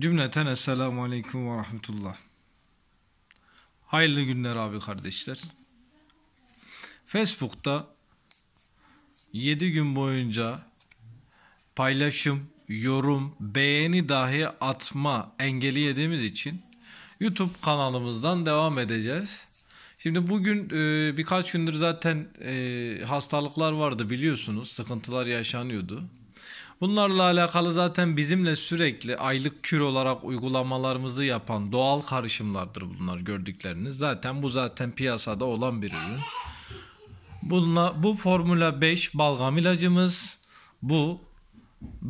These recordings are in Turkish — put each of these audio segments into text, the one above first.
Cümleten Esselamu Aleyküm ve Rahmetullah. Hayırlı günler abi kardeşler. Facebook'ta 7 gün boyunca paylaşım, yorum, beğeni dahi atma engeli yediğimiz için YouTube kanalımızdan devam edeceğiz. Şimdi bugün e, birkaç gündür zaten e, hastalıklar vardı biliyorsunuz. Sıkıntılar yaşanıyordu. Bunlarla alakalı zaten bizimle sürekli aylık kür olarak uygulamalarımızı yapan doğal karışımlardır bunlar gördükleriniz. Zaten bu zaten piyasada olan bir ürün. Bununla, bu Formula 5 balgam ilacımız. Bu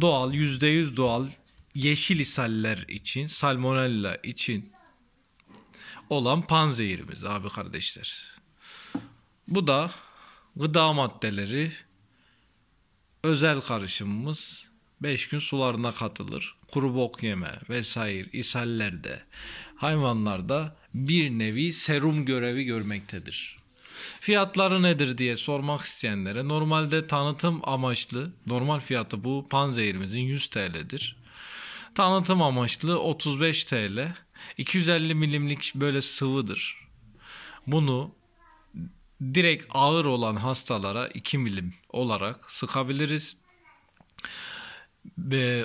doğal, %100 doğal yeşil isaller için, salmonella için olan panzehirimiz abi kardeşler. Bu da gıda maddeleri Özel karışımımız 5 gün sularına katılır. Kuru bok yeme vesaire ishallerde hayvanlarda bir nevi serum görevi görmektedir. Fiyatları nedir diye sormak isteyenlere normalde tanıtım amaçlı normal fiyatı bu panzehirimizin 100 TL'dir. Tanıtım amaçlı 35 TL. 250 milimlik böyle sıvıdır. Bunu direkt ağır olan hastalara 2 milim olarak sıkabiliriz.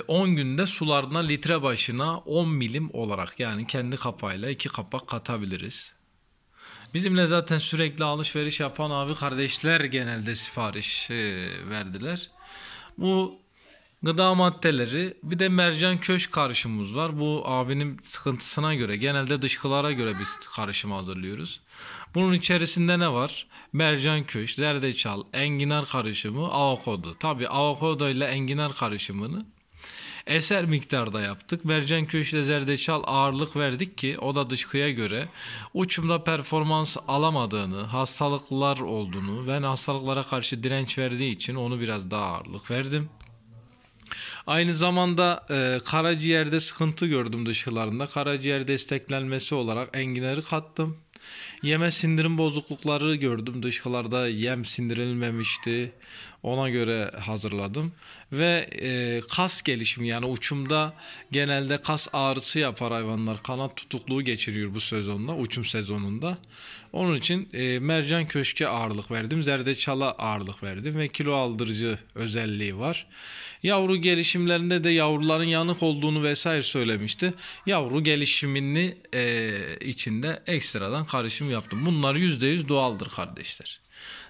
10 günde sularına litre başına 10 milim olarak yani kendi kapağıyla 2 kapak katabiliriz. Bizimle zaten sürekli alışveriş yapan abi kardeşler genelde sipariş e, verdiler. Bu gıda maddeleri bir de mercan köşk karışımımız var. Bu abinin sıkıntısına göre genelde dışkılara göre biz karışım hazırlıyoruz. Bunun içerisinde ne var? Mercan köş, zerdeçal, enginar karışımı, avokado. Tabii avokado ile enginar karışımını eser miktarda yaptık. Mercan köşle zerdeçal ağırlık verdik ki o da dışkıya göre uçumda performans alamadığını, hastalıklar olduğunu, ve hastalıklara karşı direnç verdiği için onu biraz daha ağırlık verdim. Aynı zamanda e, karaciğerde sıkıntı gördüm dışılarında. Karaciğer desteklenmesi olarak enginarı kattım. Yeme sindirim bozuklukları gördüm. Dışkılarda yem sindirilmemişti. Ona göre hazırladım. Ve e, kas gelişimi yani uçumda genelde kas ağrısı yapar hayvanlar. Kanat tutukluğu geçiriyor bu sezonda, uçum sezonunda. Onun için e, mercan köşke ağırlık verdim. Zerdeçala ağırlık verdim ve kilo aldırıcı özelliği var. Yavru gelişimlerinde de yavruların yanık olduğunu vesaire söylemişti. Yavru gelişimini e, içinde ekstradan karışım yaptım. Bunlar %100 doğaldır kardeşler.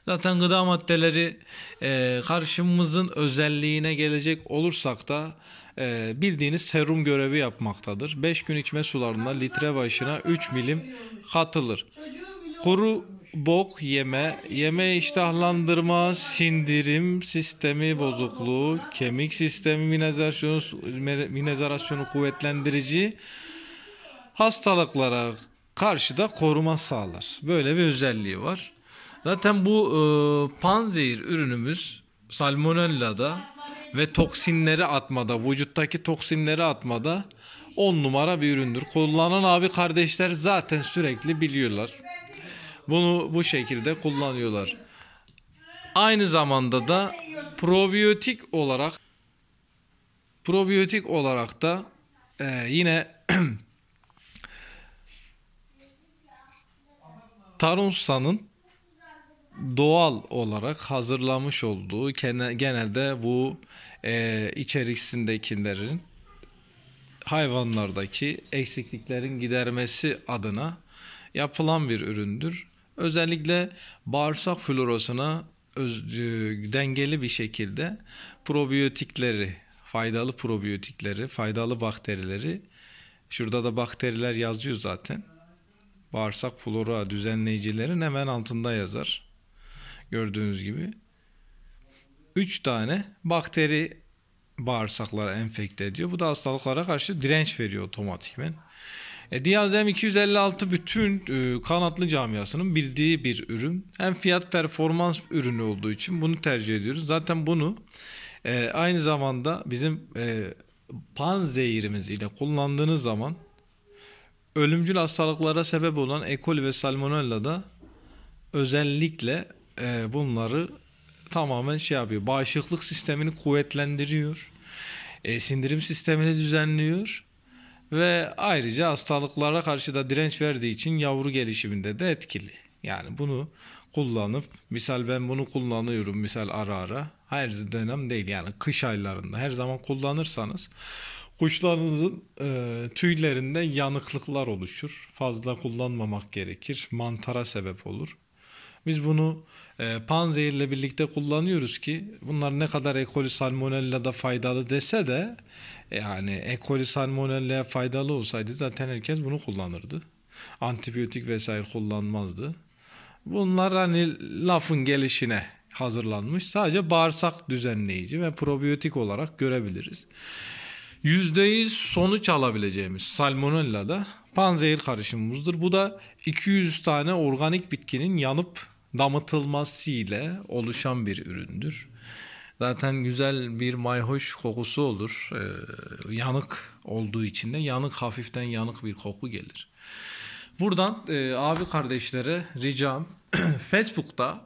Zaten gıda maddeleri e, karşımızın özelliğine gelecek olursak da e, bildiğiniz serum görevi yapmaktadır. 5 gün içme sularında litre başına 3 milim katılır. Kuru bok yeme, yeme iştahlandırma, sindirim sistemi bozukluğu, kemik sistemi minerasyonu, minerasyonu kuvvetlendirici hastalıklara karşıda koruma sağlar. Böyle bir özelliği var. Zaten bu e, panzehir ürünümüz salmonellada ve toksinleri atmada, vücuttaki toksinleri atmada on numara bir üründür. Kullanan abi kardeşler zaten sürekli biliyorlar. Bunu bu şekilde kullanıyorlar. Aynı zamanda da probiyotik olarak probiyotik olarak da e, yine Tarunsa'nın doğal olarak hazırlamış olduğu genelde bu e, içerisindekilerin hayvanlardaki eksikliklerin gidermesi adına yapılan bir üründür. Özellikle bağırsak florasına öz, e, dengeli bir şekilde probiyotikleri, faydalı probiyotikleri, faydalı bakterileri şurada da bakteriler yazıyor zaten bağırsak flora düzenleyicilerin hemen altında yazar. Gördüğünüz gibi. 3 tane bakteri bağırsaklara enfekte ediyor. Bu da hastalıklara karşı direnç veriyor otomatikmen. E, diazem 256 bütün e, kanatlı camiasının bildiği bir ürün. Hem fiyat performans ürünü olduğu için bunu tercih ediyoruz. Zaten bunu e, aynı zamanda bizim e, panzehrimiz ile kullandığınız zaman Ölümcül hastalıklara sebep olan E. coli ve salmonella da özellikle e, bunları tamamen şey yapıyor. Bağışıklık sistemini kuvvetlendiriyor. E, sindirim sistemini düzenliyor. Ve ayrıca hastalıklara karşı da direnç verdiği için yavru gelişiminde de etkili. Yani bunu kullanıp misal ben bunu kullanıyorum misal ara ara her dönem değil yani kış aylarında her zaman kullanırsanız Kuşlarınızın e, tüylerinden yanıklıklar oluşur. Fazla kullanmamak gerekir. Mantara sebep olur. Biz bunu e, panzehirle birlikte kullanıyoruz ki bunlar ne kadar E. coli salmonella da faydalı dese de e, yani E. coli salmonella faydalı olsaydı zaten herkes bunu kullanırdı. Antibiyotik vesaire kullanmazdı. Bunlar hani lafın gelişine hazırlanmış. Sadece bağırsak düzenleyici ve probiyotik olarak görebiliriz. %100 sonuç alabileceğimiz salmonella da panzehir karışımımızdır. Bu da 200 tane organik bitkinin yanıp damıtılması ile oluşan bir üründür. Zaten güzel bir mayhoş kokusu olur. Ee, yanık olduğu için de yanık hafiften yanık bir koku gelir. Buradan e, abi kardeşlere ricam Facebook'ta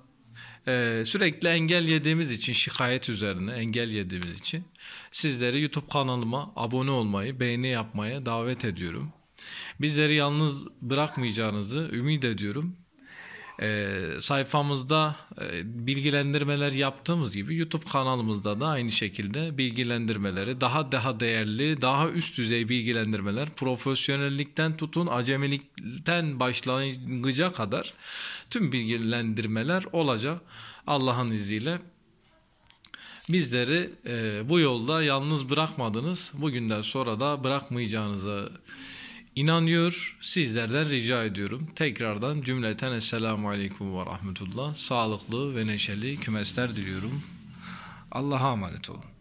ee, sürekli engel yediğimiz için şikayet üzerine engel yediğimiz için sizleri YouTube kanalıma abone olmayı, beğeni yapmaya davet ediyorum. Bizleri yalnız bırakmayacağınızı ümit ediyorum e, sayfamızda e, bilgilendirmeler yaptığımız gibi YouTube kanalımızda da aynı şekilde bilgilendirmeleri daha daha değerli, daha üst düzey bilgilendirmeler profesyonellikten tutun acemilikten başlangıca kadar tüm bilgilendirmeler olacak Allah'ın izniyle. Bizleri e, bu yolda yalnız bırakmadınız. Bugünden sonra da bırakmayacağınızı inanıyor. Sizlerden rica ediyorum. Tekrardan cümleten Esselamu Aleyküm ve Rahmetullah. Sağlıklı ve neşeli kümesler diliyorum. Allah'a emanet olun.